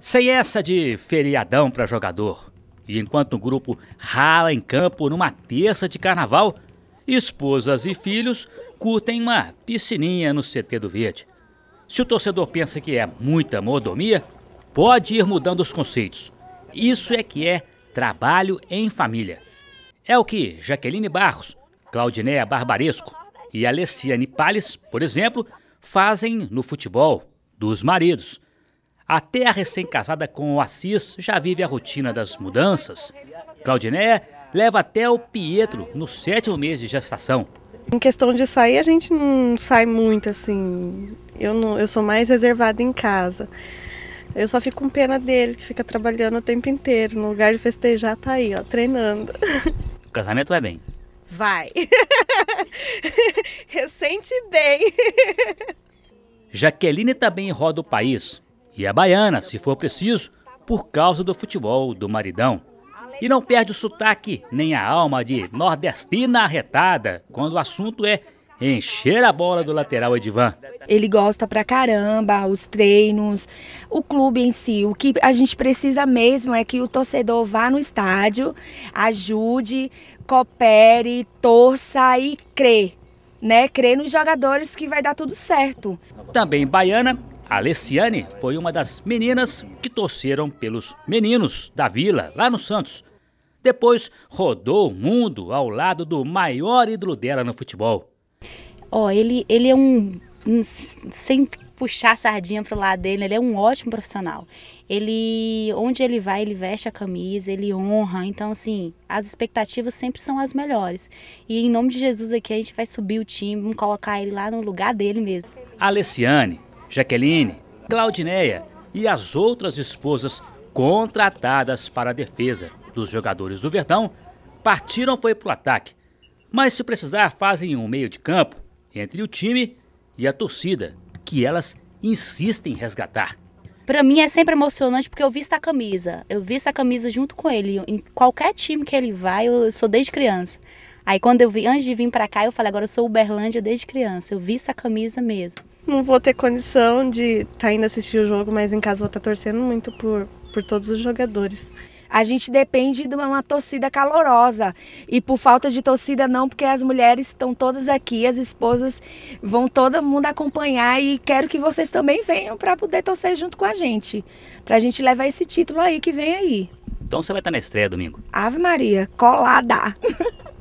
Sem essa de feriadão para jogador. E enquanto o grupo rala em campo numa terça de carnaval, esposas e filhos curtem uma piscininha no CT do Verde. Se o torcedor pensa que é muita mordomia, pode ir mudando os conceitos. Isso é que é trabalho em família. É o que Jaqueline Barros, Claudineia Barbaresco e Alessiane Palles, por exemplo, fazem no futebol dos maridos até a recém-casada com o Assis já vive a rotina das mudanças. Claudineia leva até o Pietro no sétimo mês de gestação. Em questão de sair, a gente não sai muito assim. Eu, não, eu sou mais reservada em casa. Eu só fico com pena dele, que fica trabalhando o tempo inteiro. No lugar de festejar, tá aí, ó, treinando. O casamento vai bem. Vai. Recente bem. Jaqueline também roda o país e a baiana, se for preciso, por causa do futebol do maridão. E não perde o sotaque nem a alma de nordestina arretada quando o assunto é encher a bola do lateral Edivan. Ele gosta pra caramba, os treinos, o clube em si. O que a gente precisa mesmo é que o torcedor vá no estádio, ajude, coopere, torça e crê. Né, crê nos jogadores que vai dar tudo certo. Também baiana Alessiane foi uma das meninas que torceram pelos meninos da vila, lá no Santos. Depois rodou o mundo ao lado do maior ídolo dela no futebol. Ó, oh, ele, ele é um, sem puxar a sardinha pro lado dele, ele é um ótimo profissional. Ele, onde ele vai, ele veste a camisa, ele honra. Então, assim, as expectativas sempre são as melhores. E em nome de Jesus aqui, a gente vai subir o time, vamos colocar ele lá no lugar dele mesmo. Alessiane Jaqueline, Claudineia e as outras esposas contratadas para a defesa dos jogadores do Verdão partiram foi para o ataque, mas se precisar fazem um meio de campo entre o time e a torcida, que elas insistem em resgatar. Para mim é sempre emocionante porque eu visto a camisa. Eu visto a camisa junto com ele. Em qualquer time que ele vai, eu sou desde criança. Aí quando eu vi, antes de vir para cá, eu falei, agora eu sou Uberlândia desde criança. Eu visto a camisa mesmo não vou ter condição de estar tá indo assistir o jogo, mas em casa vou estar tá torcendo muito por, por todos os jogadores. A gente depende de uma torcida calorosa. E por falta de torcida, não, porque as mulheres estão todas aqui, as esposas vão todo mundo acompanhar. E quero que vocês também venham para poder torcer junto com a gente. Para a gente levar esse título aí que vem aí. Então você vai estar na estreia domingo? Ave Maria, colada!